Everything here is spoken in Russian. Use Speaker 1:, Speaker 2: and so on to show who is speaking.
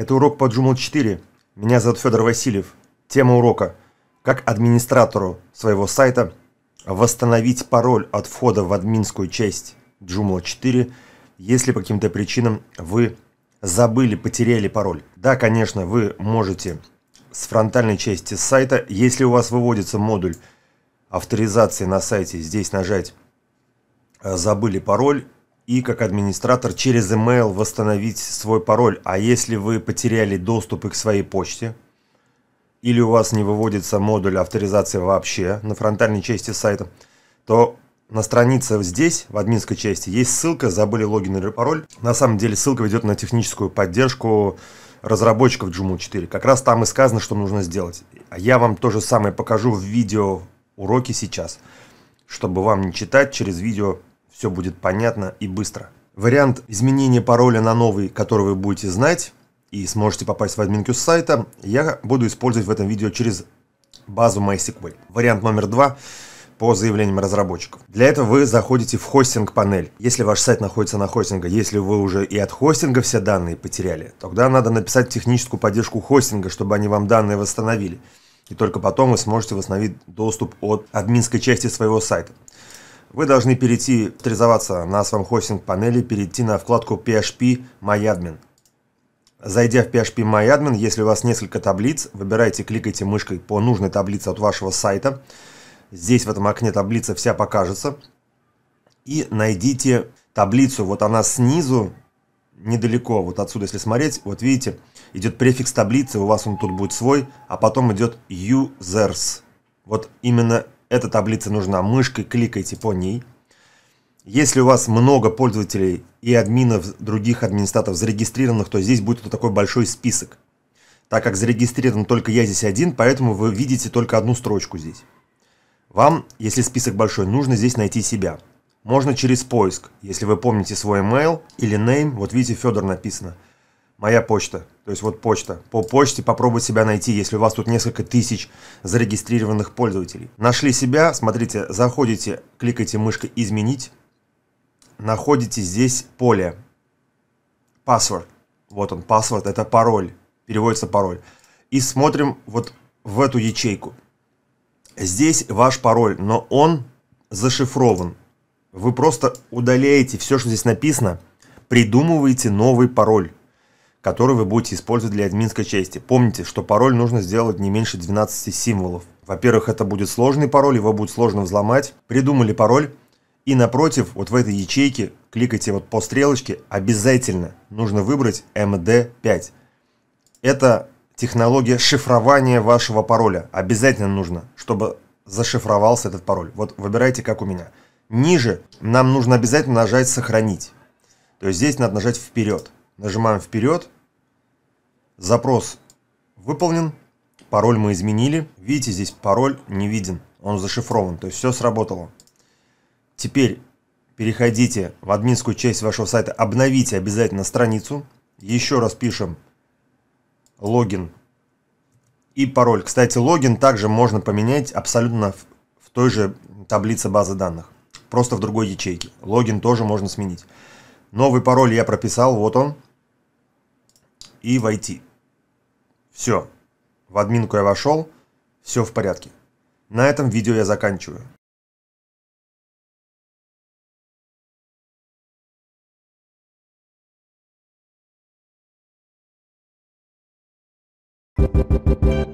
Speaker 1: Это урок по Joomla 4. Меня зовут Федор Васильев. Тема урока «Как администратору своего сайта восстановить пароль от входа в админскую часть Joomla 4, если по каким-то причинам вы забыли, потеряли пароль». Да, конечно, вы можете с фронтальной части сайта, если у вас выводится модуль авторизации на сайте, здесь нажать «Забыли пароль», и как администратор через email восстановить свой пароль. А если вы потеряли доступ к своей почте, или у вас не выводится модуль авторизации вообще на фронтальной части сайта, то на странице здесь, в админской части, есть ссылка «Забыли логин или пароль». На самом деле ссылка ведет на техническую поддержку разработчиков Joomla 4. Как раз там и сказано, что нужно сделать. А я вам то же самое покажу в видео уроке сейчас, чтобы вам не читать через видео все будет понятно и быстро. Вариант изменения пароля на новый, который вы будете знать и сможете попасть в админку с сайта, я буду использовать в этом видео через базу MySQL. Вариант номер два по заявлениям разработчиков. Для этого вы заходите в хостинг-панель. Если ваш сайт находится на хостинге, если вы уже и от хостинга все данные потеряли, тогда надо написать техническую поддержку хостинга, чтобы они вам данные восстановили. И только потом вы сможете восстановить доступ от админской части своего сайта. Вы должны перейти, авторизоваться на своем хостинг-панели, перейти на вкладку PHP MyAdmin. Зайдя в PHP MyAdmin, если у вас несколько таблиц, выбирайте, кликайте мышкой по нужной таблице от вашего сайта. Здесь в этом окне таблица вся покажется. И найдите таблицу, вот она снизу, недалеко, вот отсюда, если смотреть, вот видите, идет префикс таблицы, у вас он тут будет свой, а потом идет users. Вот именно эта таблица нужна мышкой, кликайте по ней. Если у вас много пользователей и админов других администраторов зарегистрированных, то здесь будет вот такой большой список. Так как зарегистрирован только я здесь один, поэтому вы видите только одну строчку здесь. Вам, если список большой, нужно здесь найти себя. Можно через поиск, если вы помните свой email или name, вот видите, Федор написано – Моя почта. То есть вот почта. По почте попробовать себя найти, если у вас тут несколько тысяч зарегистрированных пользователей. Нашли себя, смотрите, заходите, кликайте мышкой «Изменить». Находите здесь поле «Паспорт». Вот он, паспорт, это пароль. Переводится пароль. И смотрим вот в эту ячейку. Здесь ваш пароль, но он зашифрован. Вы просто удаляете все, что здесь написано, придумываете новый пароль который вы будете использовать для админской части. Помните, что пароль нужно сделать не меньше 12 символов. Во-первых, это будет сложный пароль, его будет сложно взломать. Придумали пароль, и напротив, вот в этой ячейке, кликайте вот по стрелочке, обязательно нужно выбрать MD5. Эм это технология шифрования вашего пароля. Обязательно нужно, чтобы зашифровался этот пароль. Вот выбирайте, как у меня. Ниже нам нужно обязательно нажать «Сохранить». То есть здесь надо нажать «Вперед». Нажимаем вперед. Запрос выполнен. Пароль мы изменили. Видите, здесь пароль не виден. Он зашифрован. То есть все сработало. Теперь переходите в админскую часть вашего сайта. Обновите обязательно страницу. Еще раз пишем логин и пароль. Кстати, логин также можно поменять абсолютно в, той же таблице базы данных. Просто в другой ячейке. Логин тоже можно сменить. Новый пароль я прописал. Вот он и войти. Все. В админку я вошел, все в порядке. На этом видео я заканчиваю. Thank you.